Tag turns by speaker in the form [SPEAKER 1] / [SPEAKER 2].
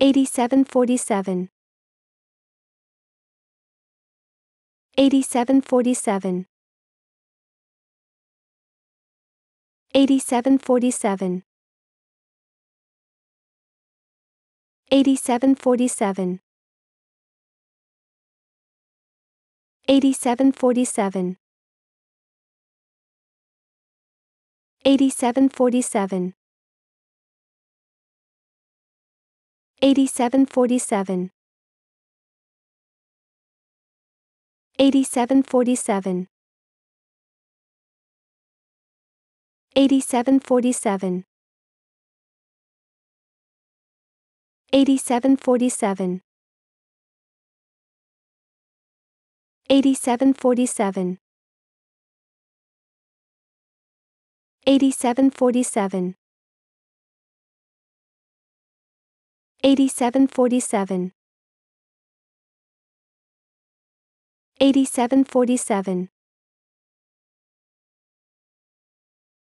[SPEAKER 1] 8747 8747 8747 8747 8747 8747 8747 8747 8747 8747 8747 8747 8747 8747